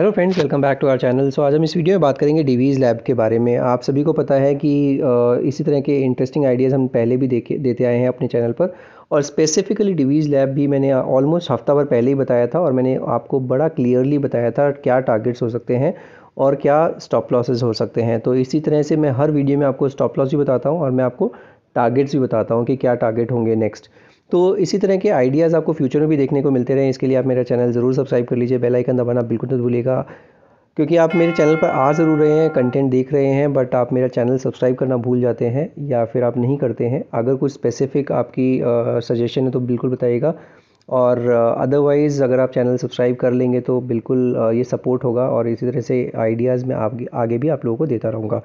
hello friends welcome back to our channel so आज हम इस वीडियो में बात करेंगे डिवीज़ लैब के बारे में आप सभी को पता है कि इसी तरह के इंटरेस्टिंग आइडियाज़ हम पहले भी देखे देते आए हैं अपने चैनल पर और स्पेसिफ़िकली डिवीज़ लैब भी मैंने ऑलमोस्ट हफ्ता भर पहले ही बताया था और मैंने आपको बड़ा क्लियरली बताया था क्या टारगेट्स हो सकते हैं और क्या स्टॉप लॉसेज हो सकते हैं तो इसी तरह से मैं हर वीडियो में आपको स्टॉप लॉस भी बताता हूँ और मैं आपको टारगेट्स भी बताता हूँ कि क्या टारगेट होंगे नेक्स्ट तो इसी तरह के आइडियाज़ आपको फ्यूचर में भी देखने को मिलते रहे इसके लिए आप मेरा चैनल ज़रूर सब्सक्राइब कर लीजिए बेल आइकन दबाना बिल्कुल नहीं भूलिएगा क्योंकि आप मेरे चैनल पर आ ज़रूर रहे हैं कंटेंट देख रहे हैं बट आप मेरा चैनल सब्सक्राइब करना भूल जाते हैं या फिर आप नहीं करते हैं अगर कुछ स्पेसिफ़िक आपकी सजेशन है तो बिल्कुल बताइएगा और अदरवाइज़ अगर आप चैनल सब्सक्राइब कर लेंगे तो बिल्कुल ये सपोर्ट होगा और इसी तरह से आइडियाज़ मैं आप आगे भी आप लोगों को देता रहूँगा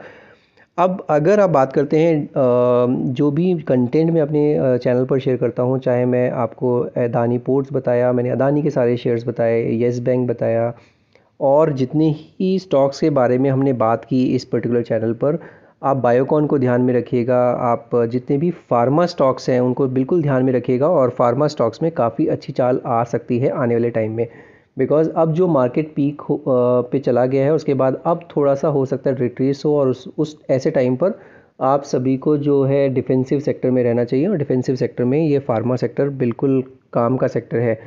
अब अगर आप बात करते हैं जो भी कंटेंट मैं अपने चैनल पर शेयर करता हूँ चाहे मैं आपको अदानी पोर्ट्स बताया मैंने अदानी के सारे शेयर्स बताए येस बैंक बताया और जितने ही स्टॉक्स के बारे में हमने बात की इस पर्टिकुलर चैनल पर आप बायोकॉन को ध्यान में रखिएगा आप जितने भी फार्मा स्टॉक्स हैं उनको बिल्कुल ध्यान में रखिएगा और फार्मा स्टॉक्स में काफ़ी अच्छी चाल आ सकती है आने वाले टाइम में बिकॉज़ अब जो मार्केट पीक पे चला गया है उसके बाद अब थोड़ा सा हो सकता है रिट्रेस हो और उस उस ऐसे टाइम पर आप सभी को जो है डिफेंसिव सेक्टर में रहना चाहिए और डिफेंसिव सेक्टर में ये फार्मा सेक्टर बिल्कुल काम का सेक्टर है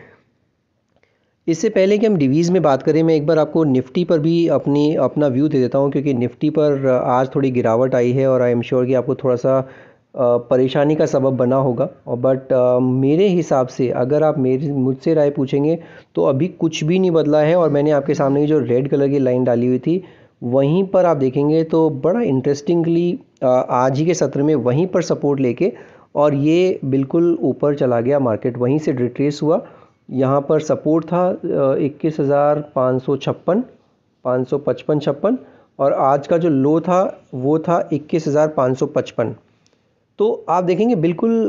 इससे पहले कि हम डिवीज़ में बात करें मैं एक बार आपको निफ्टी पर भी अपनी अपना व्यू दे देता हूँ क्योंकि निफ्टी पर आज थोड़ी गिरावट आई है और आई एम श्योर कि आपको थोड़ा सा परेशानी का सबब बना होगा बट मेरे हिसाब से अगर आप मेरे मुझसे राय पूछेंगे तो अभी कुछ भी नहीं बदला है और मैंने आपके सामने जो रेड कलर की लाइन डाली हुई थी वहीं पर आप देखेंगे तो बड़ा इंटरेस्टिंगली आज ही के सत्र में वहीं पर सपोर्ट लेके और ये बिल्कुल ऊपर चला गया मार्केट वहीं से रिट्रेस हुआ यहाँ पर सपोर्ट था इक्कीस हज़ार पाँच सौ छप्पन पाँच सौ पचपन छप्पन और आज का जो लो था वो था इक्कीस हज़ार पाँच सौ पचपन तो आप देखेंगे बिल्कुल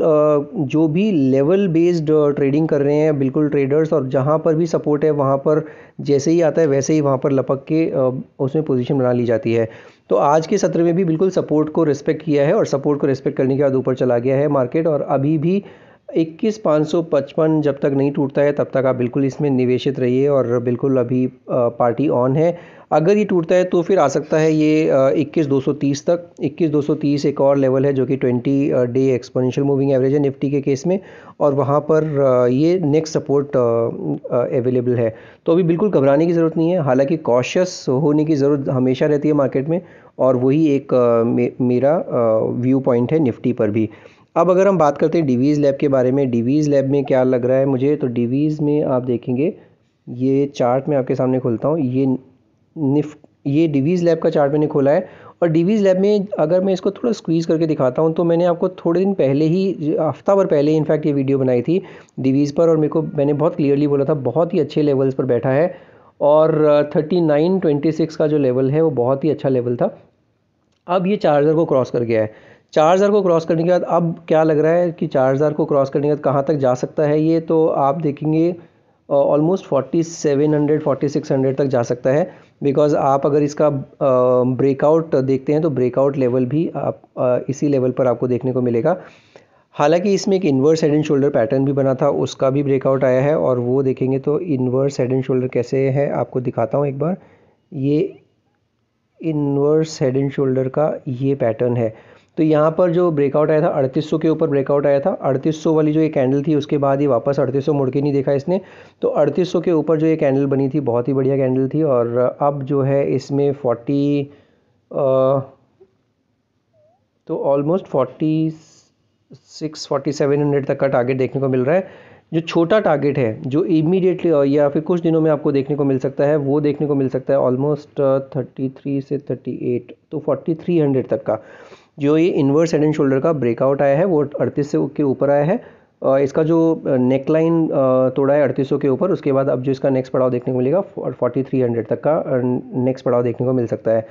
जो भी लेवल बेस्ड ट्रेडिंग कर रहे हैं बिल्कुल ट्रेडर्स और जहाँ पर भी सपोर्ट है वहाँ पर जैसे ही आता है वैसे ही वहाँ पर लपक के उसमें पोजीशन बना ली जाती है तो आज के सत्र में भी बिल्कुल सपोर्ट को रिस्पेक्ट किया है और सपोर्ट को रिस्पेक्ट करने के बाद ऊपर चला गया है मार्केट और अभी भी इक्कीस पाँच सौ पचपन जब तक नहीं टूटता है तब तक आप बिल्कुल इसमें निवेशित रहिए और बिल्कुल अभी पार्टी ऑन है अगर ये टूटता है तो फिर आ सकता है ये इक्कीस दो सौ तीस तक इक्कीस दो सौ तीस एक और लेवल है जो कि twenty day exponential moving average है निफ्टी के केस में और वहाँ पर ये नेक्स्ट सपोर्ट अवेलेबल है तो अभी बिल्कुल घबराने की ज़रूरत नहीं है हालांकि कॉशियस होने की ज़रूरत हमेशा रहती है मार्केट में और वही एक मेरा व्यू पॉइंट है निफ्टी पर भी अब अगर हम बात करते हैं डिवीज़ लैब e के बारे में डिवीज़ लैब e में क्या लग रहा है मुझे तो डिवीज़ e में आप देखेंगे ये चार्ट मैं आपके सामने खोलता हूँ ये निफ ये डिवीज़ लैब का चार्ट मैंने खोला है और डिवीज़ लैब में अगर मैं इसको थोड़ा स्क्वीज़ करके दिखाता हूँ तो मैंने आपको थोड़े दिन पहले ही हफ्ता भर पहले इनफैक्ट ये वीडियो बनाई थी डिवीज़ पर और मेरे को मैंने बहुत क्लियरली बोला था बहुत ही अच्छे लेवल्स पर बैठा है और थर्टी नाइन ट्वेंटी सिक्स का जो लेवल है वो बहुत ही अच्छा लेवल था अब ये चार्जर को क्रॉस कर गया है चार हज़ार को क्रॉस करने के बाद अब क्या लग रहा है कि चार हज़ार को क्रॉस करने के बाद कहाँ तक जा सकता है ये तो आप देखेंगे almost forty seven hundred forty six hundred तक जा सकता है बिकॉज़ आप अगर इसका ब्रेकआउट देखते हैं तो ब्रेकआउट लेवल भी आप आ, इसी लेवल पर आपको देखने को मिलेगा हालांकि इसमें एक inverse head and shoulder pattern भी बना था उसका भी ब्रेकआउट आया है और वो देखेंगे तो इन्वर्स हेड एंड शोल्डर कैसे है आपको दिखाता हूँ एक बार ये इन्वर्स हेड एंड शोल्डर का ये पैटर्न है तो यहाँ पर जो ब्रेकआउट आया था 3800 के ऊपर ब्रेकआउट आया था 3800 वाली जो ये कैंडल थी उसके बाद ही वापस 3800 मुड़ के नहीं देखा इसने तो 3800 के ऊपर जो ये कैंडल बनी थी बहुत ही बढ़िया कैंडल थी और अब जो है इसमें 40 आ, तो ऑलमोस्ट 46 4700 तक का टारगेट देखने को मिल रहा है जो छोटा टारगेट है जो इमीडिएटली या फिर कुछ दिनों में आपको देखने को मिल सकता है वो देखने को मिल सकता है ऑलमोस्ट थ्री से एट तो हंड्रेड तक का जो ये इन्वर्स हेड एंड शोल्डर का ब्रेकआउट आया है वो अड़तीस के ऊपर आया है इसका जो नेक लाइन तोड़ा है अड़तीस के ऊपर उसके बाद अब जो इसका नेक्स्ट पड़ाव देखने को मिलेगा फोर्टी थ्री हंड्रेड तक का नेक्स्ट पड़ाव देखने को मिल सकता है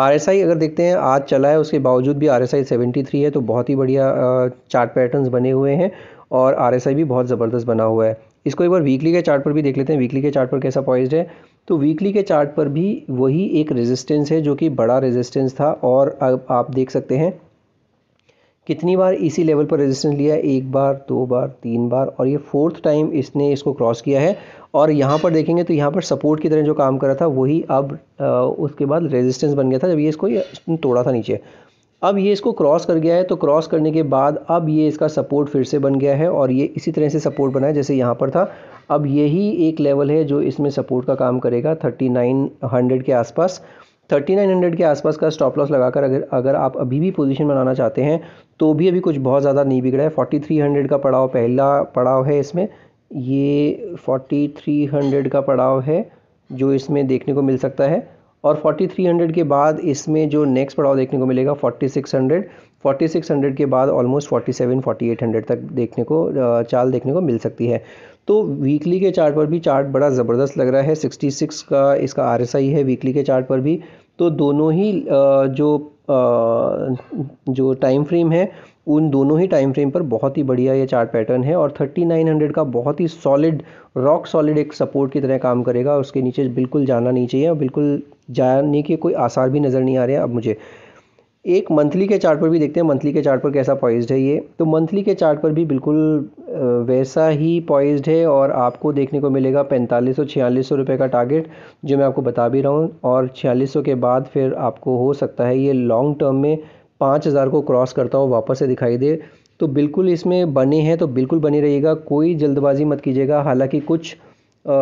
आर एस आई अगर देखते हैं आज चला है उसके बावजूद भी R S I seventy three है तो बहुत ही बढ़िया चार्ट पैटर्न्स बने हुए हैं और आर एस आई भी बहुत ज़बरदस्त बना हुआ है इसको एक बार वीकली के चार्ट पर भी देख लेते हैं वीकली के चार्ट पर कैसा पॉइज्ड है तो वीकली के चार्ट पर भी वही एक रेजिस्टेंस है जो कि बड़ा रेजिस्टेंस था और अब आप देख सकते हैं कितनी बार इसी लेवल पर रेजिस्टेंस लिया है एक बार दो बार तीन बार और ये फोर्थ टाइम इसने इसको क्रॉस किया है और यहाँ पर देखेंगे तो यहाँ पर सपोर्ट की तरह जो काम कर रहा था वही अब आ, उसके बाद रेजिस्टेंस बन गया था जब ये इसको ये तोड़ा था नीचे अब ये इसको क्रॉस कर गया है तो क्रॉस करने के बाद अब ये इसका सपोर्ट फिर से बन गया है और ये इसी तरह से सपोर्ट बना है जैसे यहाँ पर था अब यही एक लेवल है जो इसमें सपोर्ट का काम करेगा 3900 के आसपास 3900 के आसपास का स्टॉप लॉस लगाकर अगर अगर आप अभी भी पोजीशन बनाना चाहते हैं तो भी अभी कुछ बहुत ज़्यादा नहीं बिगड़ा है फोर्टी का पड़ाव पहला पड़ाव है इसमें ये फोर्टी का पड़ाव है जो इसमें देखने को मिल सकता है और 4300 के बाद इसमें जो नेक्स्ट पड़ाव देखने को मिलेगा 4600 4600 के बाद ऑलमोस्ट 47 4800 तक देखने को चाल देखने को मिल सकती है तो वीकली के चार्ट पर भी चार्ट बड़ा ज़बरदस्त लग रहा है 66 का इसका आर है वीकली के चार्ट पर भी तो दोनों ही जो जो टाइम फ्रेम है उन दोनों ही टाइम फ्रेम पर बहुत ही बढ़िया ये चार्ट पैटर्न है और 3900 का बहुत ही सॉलिड रॉक सॉलिड एक सपोर्ट की तरह काम करेगा और उसके नीचे बिल्कुल जाना नहीं चाहिए और बिल्कुल जाने के कोई आसार भी नज़र नहीं आ रहे हैं अब मुझे एक मंथली के चार्ट पर भी देखते हैं मंथली के चार्ट पर कैसा पॉइज्ड है ये तो मंथली के चार्ट पर भी बिल्कुल वैसा ही पॉइज्ड है और आपको देखने को मिलेगा पैंतालीस सौ छियालीस सौ रुपये का टारगेट जो मैं आपको बता भी रहा हूँ और छियालीस सौ के बाद फिर आपको हो सकता है ये लॉन्ग टर्म में पाँच हज़ार को क्रॉस करता हूँ वापस से दिखाई दे तो बिल्कुल इसमें बने हैं तो बिल्कुल बनी रहिएगा कोई जल्दबाजी मत कीजिएगा हालांकि कुछ आ,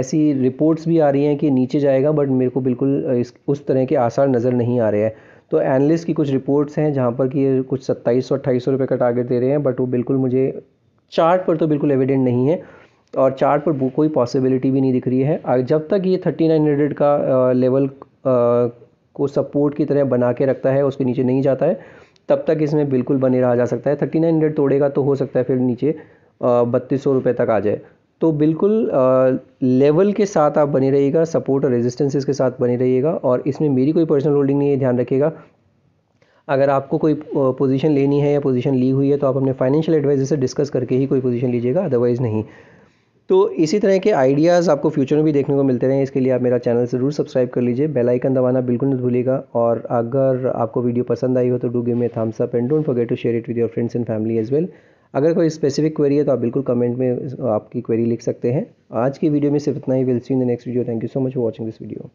ऐसी रिपोर्ट्स भी आ रही हैं कि नीचे जाएगा बट मेरे को बिल्कुल इस उस तरह के आसार नज़र नहीं आ रहे हैं तो एनालिस्ट की कुछ रिपोर्ट्स हैं जहाँ पर कि कुछ सत्ताईस सौ अट्ठाईस सौ रुपये का टारगेट दे रहे हैं बट वो बिल्कुल मुझे चार्ट पर तो बिल्कुल एविडेंट नहीं है और चार्ट पर कोई पॉसिबिलिटी भी नहीं दिख रही है जब तक ये थर्टी नाइन हंड्रेड का लेवल को सपोर्ट की तरह बना के रखता है उसके नीचे नहीं जाता है तब तक इसमें बिल्कुल बने रहा जा सकता है थर्टी नाइन हंड्रेड तोड़ेगा तो हो सकता है फिर नीचे बत्तीस सौ रुपये तक आ जाए तो बिल्कुल लेवल के साथ आप बने रहिएगा सपोर्ट और रेजिस्टेंसेस के साथ बने रहिएगा और इसमें मेरी कोई पर्सनल होल्डिंग नहीं है ध्यान रखिएगा अगर आपको कोई पोजीशन लेनी है या पोजीशन ली हुई है तो आप अपने फाइनेंशियल एडवाइजर से डिस्कस करके ही कोई पोजीशन लीजिएगा अदरवाइज़ नहीं तो इसी तरह के आइडियाज़ आपको फ्यूचर में भी देखने को मिलते रहें इसके लिए आप मेरा चैनल ज़रूर सब्सक्राइब कर लीजिए बेल आइकन दबाना बिल्कुल मत भूलिएगा और अगर आपको वीडियो पसंद आई हो तो do give me thumbs up and don't forget to share it with your friends and family as well अगर कोई स्पेसिफिक क्वेरी है तो आप बिल्कुल कमेंट में आपकी क्वेरी लिख सकते हैं आज की वीडियो में सिर्फ इतना ही we'll see in the next video thank you so much for watching this video